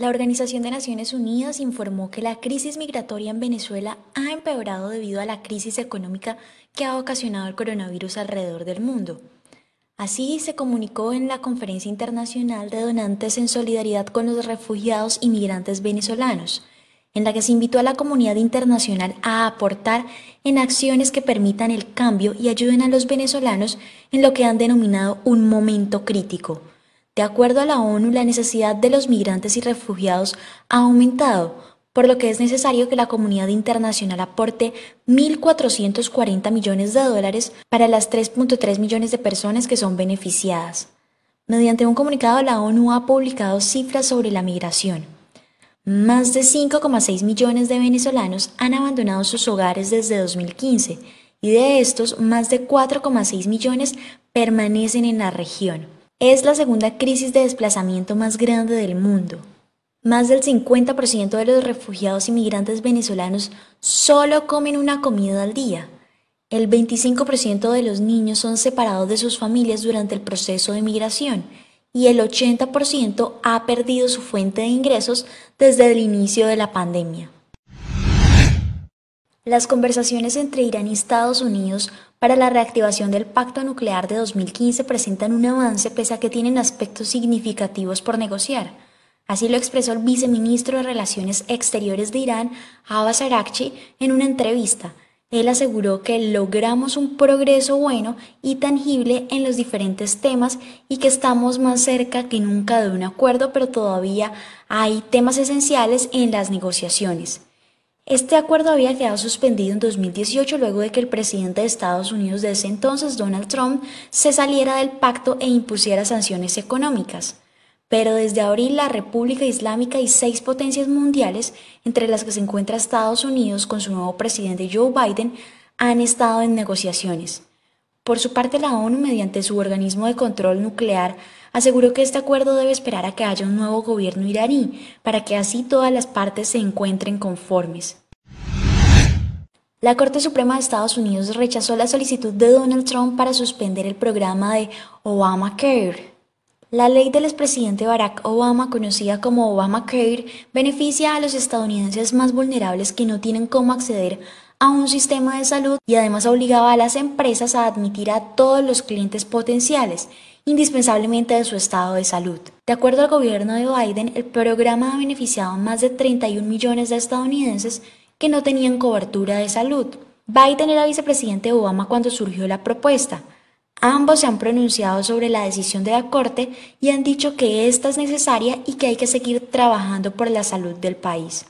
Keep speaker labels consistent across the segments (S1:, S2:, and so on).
S1: La Organización de Naciones Unidas informó que la crisis migratoria en Venezuela ha empeorado debido a la crisis económica que ha ocasionado el coronavirus alrededor del mundo. Así se comunicó en la Conferencia Internacional de Donantes en Solidaridad con los Refugiados y Migrantes Venezolanos, en la que se invitó a la comunidad internacional a aportar en acciones que permitan el cambio y ayuden a los venezolanos en lo que han denominado un momento crítico de acuerdo a la ONU, la necesidad de los migrantes y refugiados ha aumentado, por lo que es necesario que la comunidad internacional aporte 1.440 millones de dólares para las 3.3 millones de personas que son beneficiadas. Mediante un comunicado, la ONU ha publicado cifras sobre la migración. Más de 5,6 millones de venezolanos han abandonado sus hogares desde 2015 y de estos más de 4,6 millones permanecen en la región. Es la segunda crisis de desplazamiento más grande del mundo. Más del 50% de los refugiados inmigrantes venezolanos solo comen una comida al día. El 25% de los niños son separados de sus familias durante el proceso de migración y el 80% ha perdido su fuente de ingresos desde el inicio de la pandemia las conversaciones entre Irán y Estados Unidos para la reactivación del pacto nuclear de 2015 presentan un avance pese a que tienen aspectos significativos por negociar. Así lo expresó el viceministro de Relaciones Exteriores de Irán, Abbas Arakchi, en una entrevista. Él aseguró que logramos un progreso bueno y tangible en los diferentes temas y que estamos más cerca que nunca de un acuerdo, pero todavía hay temas esenciales en las negociaciones. Este acuerdo había quedado suspendido en 2018 luego de que el presidente de Estados Unidos de ese entonces, Donald Trump, se saliera del pacto e impusiera sanciones económicas. Pero desde abril la República Islámica y seis potencias mundiales, entre las que se encuentra Estados Unidos con su nuevo presidente Joe Biden, han estado en negociaciones. Por su parte, la ONU, mediante su organismo de control nuclear, aseguró que este acuerdo debe esperar a que haya un nuevo gobierno iraní, para que así todas las partes se encuentren conformes. La Corte Suprema de Estados Unidos rechazó la solicitud de Donald Trump para suspender el programa de Obamacare. La ley del expresidente Barack Obama, conocida como Obamacare, beneficia a los estadounidenses más vulnerables que no tienen cómo acceder a un sistema de salud y además obligaba a las empresas a admitir a todos los clientes potenciales, indispensablemente de su estado de salud. De acuerdo al gobierno de Biden, el programa ha beneficiado a más de 31 millones de estadounidenses que no tenían cobertura de salud. Biden era vicepresidente Obama cuando surgió la propuesta. Ambos se han pronunciado sobre la decisión de la Corte y han dicho que esta es necesaria y que hay que seguir trabajando por la salud del país.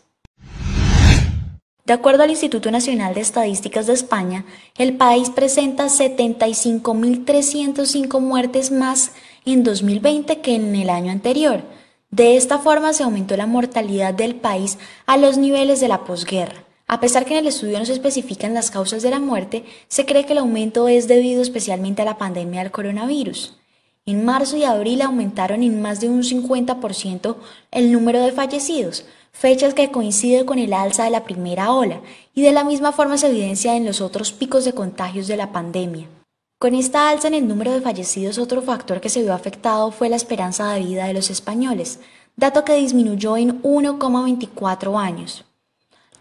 S1: De acuerdo al Instituto Nacional de Estadísticas de España, el país presenta 75.305 muertes más en 2020 que en el año anterior. De esta forma se aumentó la mortalidad del país a los niveles de la posguerra. A pesar que en el estudio no se especifican las causas de la muerte, se cree que el aumento es debido especialmente a la pandemia del coronavirus. En marzo y abril aumentaron en más de un 50% el número de fallecidos, fechas que coinciden con el alza de la primera ola y de la misma forma se evidencia en los otros picos de contagios de la pandemia. Con esta alza en el número de fallecidos, otro factor que se vio afectado fue la esperanza de vida de los españoles, dato que disminuyó en 1,24 años.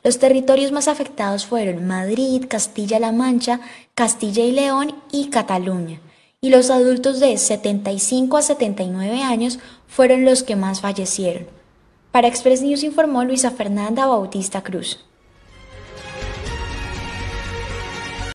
S1: Los territorios más afectados fueron Madrid, Castilla-La Mancha, Castilla y León y Cataluña, y los adultos de 75 a 79 años fueron los que más fallecieron. Para Express News informó Luisa Fernanda Bautista Cruz.